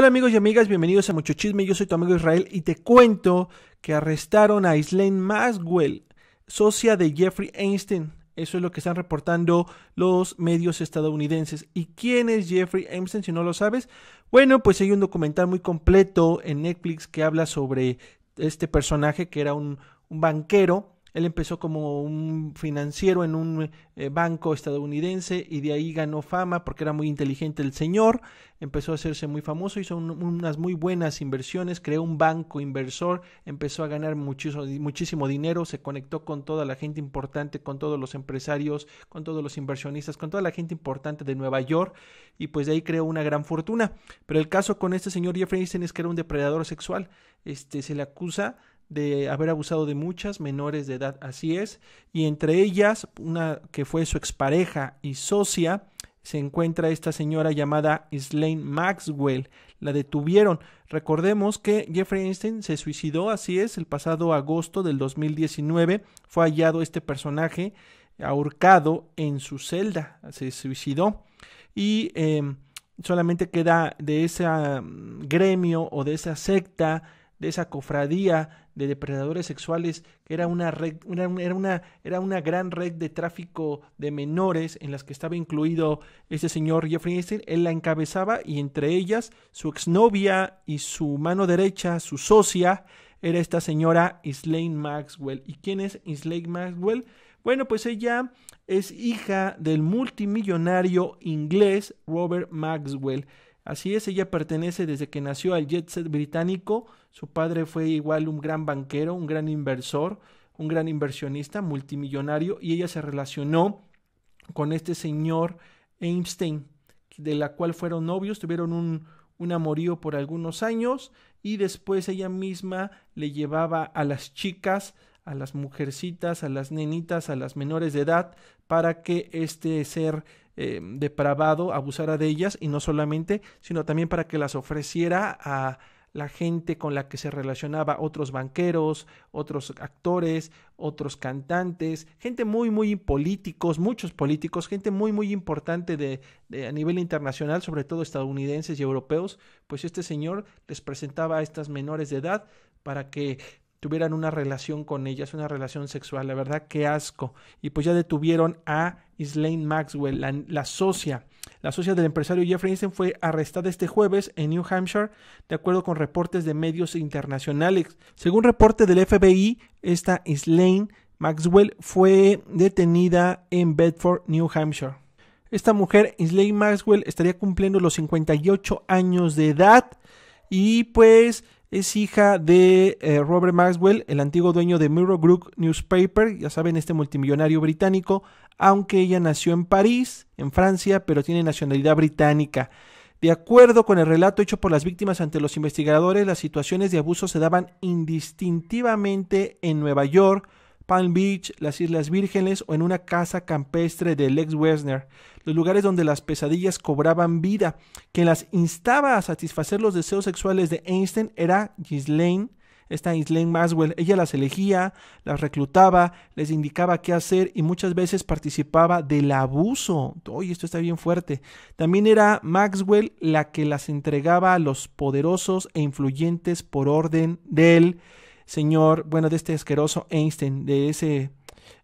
Hola amigos y amigas, bienvenidos a Mucho Chisme, yo soy tu amigo Israel y te cuento que arrestaron a Islaine Maxwell, socia de Jeffrey Einstein. Eso es lo que están reportando los medios estadounidenses. ¿Y quién es Jeffrey Einstein si no lo sabes? Bueno, pues hay un documental muy completo en Netflix que habla sobre este personaje que era un, un banquero él empezó como un financiero en un eh, banco estadounidense y de ahí ganó fama porque era muy inteligente el señor, empezó a hacerse muy famoso, hizo unas muy buenas inversiones, creó un banco inversor, empezó a ganar muchísimo, muchísimo dinero, se conectó con toda la gente importante, con todos los empresarios, con todos los inversionistas, con toda la gente importante de Nueva York y pues de ahí creó una gran fortuna. Pero el caso con este señor Jeffrey Einstein es que era un depredador sexual, este, se le acusa de haber abusado de muchas menores de edad, así es, y entre ellas una que fue su expareja y socia, se encuentra esta señora llamada Slane Maxwell. La detuvieron. Recordemos que Jeffrey Einstein se suicidó, así es, el pasado agosto del 2019 fue hallado este personaje ahorcado en su celda, se suicidó. Y em, solamente queda de ese mm, gremio o de esa secta de esa cofradía de depredadores sexuales, que era una, era, una, era una gran red de tráfico de menores en las que estaba incluido este señor Jeffrey Epstein, él la encabezaba y entre ellas su exnovia y su mano derecha, su socia, era esta señora Islaine Maxwell. ¿Y quién es Islaine Maxwell? Bueno, pues ella es hija del multimillonario inglés Robert Maxwell. Así es, ella pertenece desde que nació al jet set británico. Su padre fue igual un gran banquero, un gran inversor, un gran inversionista, multimillonario, y ella se relacionó con este señor Einstein, de la cual fueron novios, tuvieron un, un amorío por algunos años y después ella misma le llevaba a las chicas, a las mujercitas, a las nenitas, a las menores de edad, para que este ser Em, depravado abusara de ellas y no solamente, sino también para que las ofreciera a la gente con la que se relacionaba, otros banqueros, otros actores, otros cantantes, gente muy, muy políticos, muchos políticos, gente muy, muy importante a nivel internacional, sobre todo estadounidenses y europeos, pues este señor les presentaba a estas menores de edad para que tuvieran una relación con ellas, una relación sexual, la verdad, qué asco. Y pues ya detuvieron a Islaine Maxwell, la, socia. La socia del empresario Jeffrey Einstein fue arrestada este jueves en New Hampshire, de acuerdo con reportes de medios internacionales. Según reporte del FBI, esta Islaine Maxwell fue detenida en Bedford, New Hampshire. Esta mujer, Islaine Maxwell, estaría cumpliendo los 58 años de edad y pues es hija de eh, Robert Maxwell, el antiguo dueño de Mirror Group Newspaper, ya saben, este multimillonario británico, aunque ella nació en París, en Francia, pero tiene nacionalidad británica. De acuerdo con el relato hecho por las víctimas ante los investigadores, las situaciones de abuso se daban indistintivamente en Nueva York, Palm Beach, las Islas Vírgenes o en una casa campestre de Lex Wessner. los lugares donde las pesadillas cobraban vida. Quien las instaba a satisfacer los deseos sexuales de Einstein era Ghislaine, esta Ghislaine Maxwell. Ella las elegía, las reclutaba, les indicaba qué hacer y muchas veces participaba del abuso. Oye, esto está bien fuerte. También era Maxwell la que las entregaba a los poderosos e influyentes por orden del señor, bueno, de este asqueroso Einstein, de ese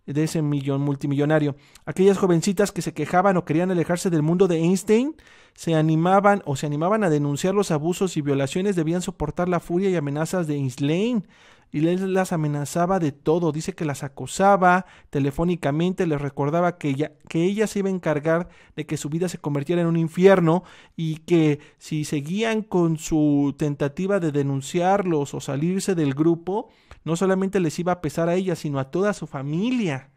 de ese millón multimillonario. Aquellas jovencitas que se quejaban o querían alejarse del mundo de Einstein se animaban o se animaban a denunciar los abusos y violaciones debían soportar la furia y amenazas de Einstein y les las amenazaba de todo. Dice que las acosaba telefónicamente, les recordaba que ella, que ella se iba a encargar de que su vida se convirtiera en un infierno y que si seguían con su tentativa de denunciarlos o salirse del grupo, no solamente les iba a pesar a ella, sino a toda su familia.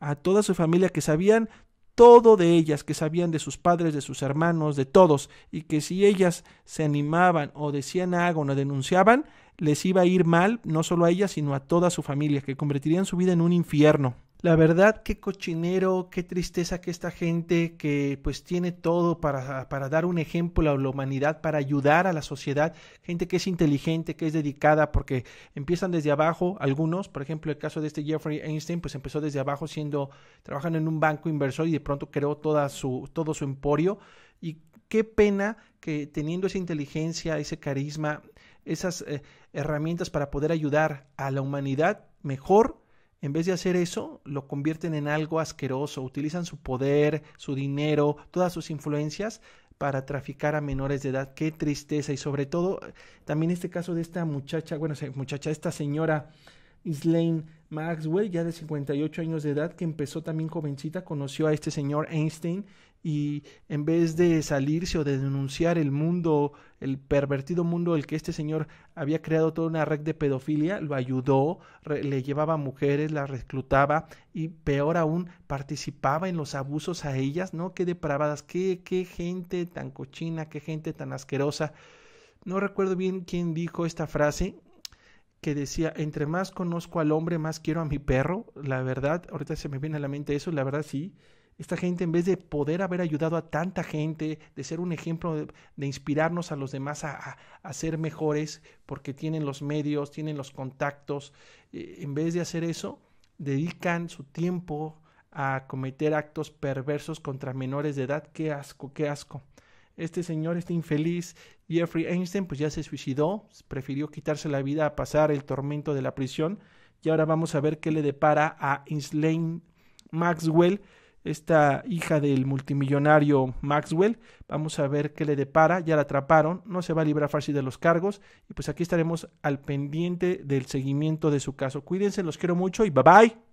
A toda su familia que sabían todo de ellas, que sabían de sus padres, de sus hermanos, de todos, y que si ellas se animaban o decían algo o denunciaban, les iba a ir mal, no solo a ellas, sino a toda su familia, que convertirían su vida en un infierno. La verdad, qué cochinero, qué tristeza que esta gente que pues tiene todo para, dar un ejemplo a la humanidad, para ayudar a la sociedad, gente que es inteligente, que es dedicada, porque empiezan desde abajo, algunos, por ejemplo, el caso de este Jeffrey Einstein, pues empezó desde abajo siendo, trabajando en un banco inversor y de pronto creó toda su, todo su emporio. Y qué pena que teniendo esa inteligencia, ese carisma, esas eh, herramientas para poder ayudar a la humanidad, mejor en vez de hacer eso, lo convierten en algo asqueroso, utilizan su poder, su dinero, todas sus influencias para traficar a menores de edad. Qué tristeza. Y sobre todo, también este caso de esta muchacha, bueno, muchacha, esta señora Islaine Maxwell, ya de 58 años de edad, que empezó también jovencita, conoció a este señor Einstein y en vez de salirse o de denunciar el mundo, el pervertido mundo del que este señor había creado toda una red de pedofilia, lo ayudó, le llevaba mujeres, la reclutaba y peor aún participaba en los abusos a ellas, ¿no? Qué depravadas, qué, qué gente tan cochina, qué gente tan asquerosa. No recuerdo bien quién dijo esta frase, que decía, entre más conozco al hombre, más quiero a mi perro. La verdad, ahorita se me viene a la mente eso, la verdad sí. Esta gente, en vez de poder haber ayudado a tanta gente, de ser un ejemplo, de, inspirarnos a los demás a, a, ser mejores, porque tienen los medios, tienen los contactos, eh, en vez de hacer eso, dedican su tiempo a cometer actos perversos contra menores de edad. Qué asco, qué asco este señor, este infeliz Jeffrey Einstein, pues ya se suicidó, prefirió quitarse la vida a pasar el tormento de la prisión. Y ahora vamos a ver qué le depara a Islaine Maxwell, esta hija del multimillonario Maxwell. Vamos a ver qué le depara. Ya la atraparon, no se va a librar fácil de los cargos. Y pues aquí estaremos al pendiente del seguimiento de su caso. Cuídense, los quiero mucho y bye bye.